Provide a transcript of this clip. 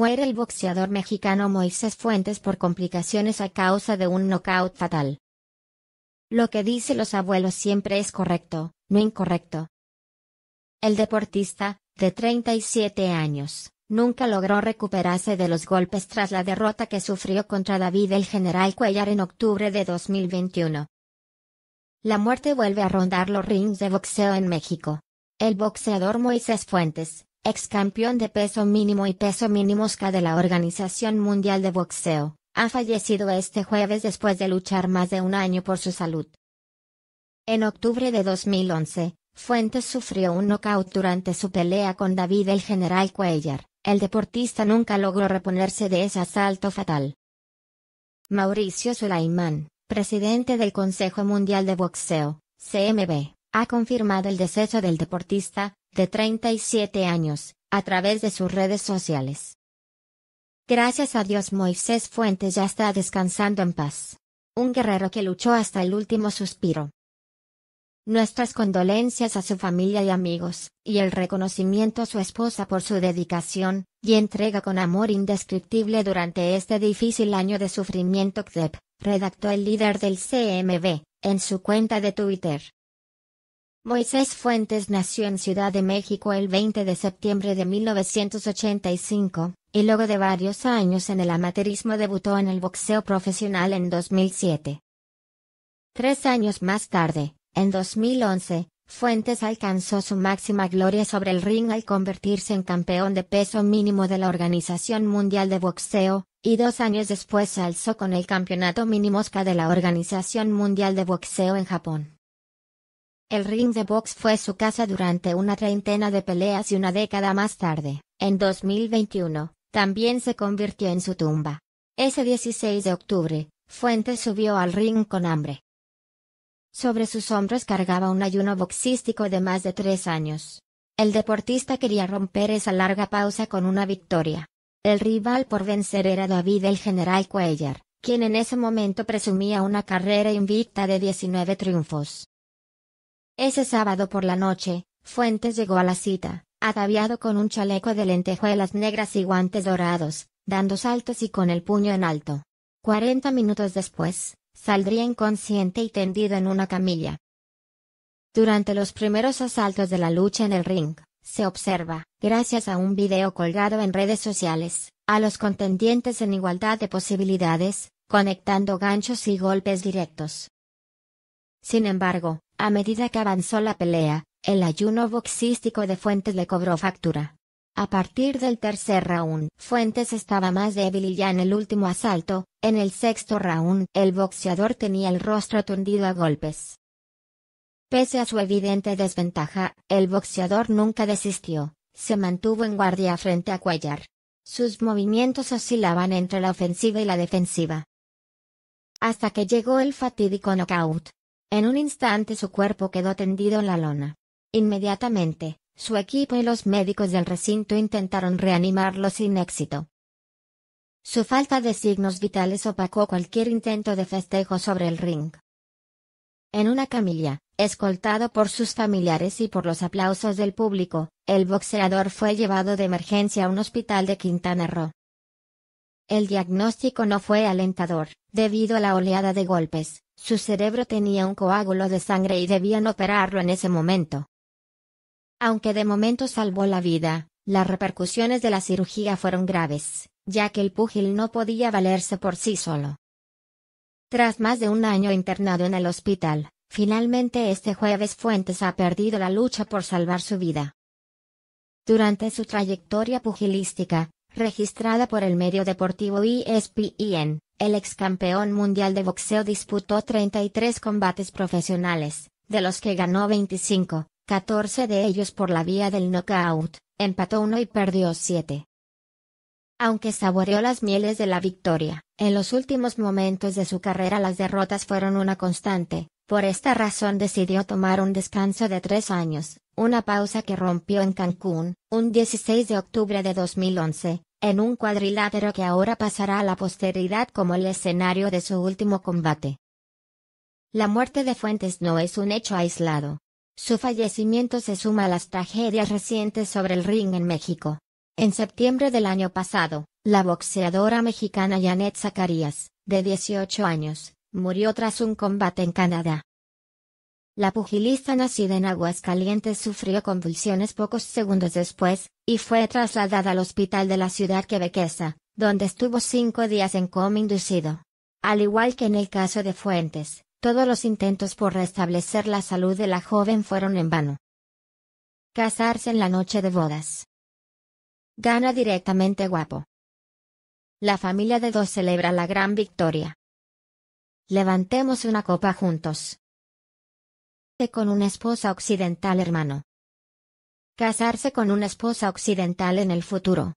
Muere el boxeador mexicano Moisés Fuentes por complicaciones a causa de un knockout fatal. Lo que dicen los abuelos siempre es correcto, no incorrecto. El deportista, de 37 años, nunca logró recuperarse de los golpes tras la derrota que sufrió contra David el general Cuellar en octubre de 2021. La muerte vuelve a rondar los rings de boxeo en México. El boxeador Moisés Fuentes, ex campeón de peso mínimo y peso mínimos de la Organización Mundial de Boxeo, ha fallecido este jueves después de luchar más de un año por su salud. En octubre de 2011, Fuentes sufrió un nocaut durante su pelea con David el General Cuellar, el deportista nunca logró reponerse de ese asalto fatal. Mauricio Sulaimán, presidente del Consejo Mundial de Boxeo, CMB, ha confirmado el deceso del deportista, de 37 años, a través de sus redes sociales. Gracias a Dios Moisés Fuentes ya está descansando en paz. Un guerrero que luchó hasta el último suspiro. Nuestras condolencias a su familia y amigos, y el reconocimiento a su esposa por su dedicación, y entrega con amor indescriptible durante este difícil año de sufrimiento CDEP, redactó el líder del CMB, en su cuenta de Twitter. Moisés Fuentes nació en Ciudad de México el 20 de septiembre de 1985, y luego de varios años en el amateurismo debutó en el boxeo profesional en 2007. Tres años más tarde, en 2011, Fuentes alcanzó su máxima gloria sobre el ring al convertirse en campeón de peso mínimo de la Organización Mundial de Boxeo, y dos años después se alzó con el campeonato mínimo de la Organización Mundial de Boxeo en Japón. El ring de box fue su casa durante una treintena de peleas y una década más tarde, en 2021, también se convirtió en su tumba. Ese 16 de octubre, Fuentes subió al ring con hambre. Sobre sus hombros cargaba un ayuno boxístico de más de tres años. El deportista quería romper esa larga pausa con una victoria. El rival por vencer era David el General Cuellar, quien en ese momento presumía una carrera invicta de 19 triunfos. Ese sábado por la noche, Fuentes llegó a la cita, ataviado con un chaleco de lentejuelas negras y guantes dorados, dando saltos y con el puño en alto. Cuarenta minutos después, saldría inconsciente y tendido en una camilla. Durante los primeros asaltos de la lucha en el ring, se observa, gracias a un video colgado en redes sociales, a los contendientes en igualdad de posibilidades, conectando ganchos y golpes directos. Sin embargo, a medida que avanzó la pelea, el ayuno boxístico de Fuentes le cobró factura. A partir del tercer round, Fuentes estaba más débil y ya en el último asalto, en el sexto round, el boxeador tenía el rostro tundido a golpes. Pese a su evidente desventaja, el boxeador nunca desistió, se mantuvo en guardia frente a Cuellar. Sus movimientos oscilaban entre la ofensiva y la defensiva. Hasta que llegó el fatídico knockout. En un instante su cuerpo quedó tendido en la lona. Inmediatamente, su equipo y los médicos del recinto intentaron reanimarlo sin éxito. Su falta de signos vitales opacó cualquier intento de festejo sobre el ring. En una camilla, escoltado por sus familiares y por los aplausos del público, el boxeador fue llevado de emergencia a un hospital de Quintana Roo. El diagnóstico no fue alentador, debido a la oleada de golpes, su cerebro tenía un coágulo de sangre y debían operarlo en ese momento. Aunque de momento salvó la vida, las repercusiones de la cirugía fueron graves, ya que el púgil no podía valerse por sí solo. Tras más de un año internado en el hospital, finalmente este jueves Fuentes ha perdido la lucha por salvar su vida. Durante su trayectoria pugilística, registrada por el medio deportivo ESPN, el ex campeón mundial de boxeo disputó 33 combates profesionales, de los que ganó 25, 14 de ellos por la vía del knockout, empató uno y perdió 7. Aunque saboreó las mieles de la victoria, en los últimos momentos de su carrera las derrotas fueron una constante, por esta razón decidió tomar un descanso de tres años, una pausa que rompió en Cancún, un 16 de octubre de 2011, en un cuadrilátero que ahora pasará a la posteridad como el escenario de su último combate. La muerte de Fuentes no es un hecho aislado. Su fallecimiento se suma a las tragedias recientes sobre el ring en México. En septiembre del año pasado, la boxeadora mexicana Janet Zacarías, de 18 años, Murió tras un combate en Canadá. La pugilista nacida en Aguascalientes sufrió convulsiones pocos segundos después, y fue trasladada al hospital de la ciudad quebequesa, donde estuvo cinco días en coma inducido. Al igual que en el caso de Fuentes, todos los intentos por restablecer la salud de la joven fueron en vano. Casarse en la noche de bodas. Gana directamente guapo. La familia de dos celebra la gran victoria. Levantemos una copa juntos. Con una esposa occidental hermano. Casarse con una esposa occidental en el futuro.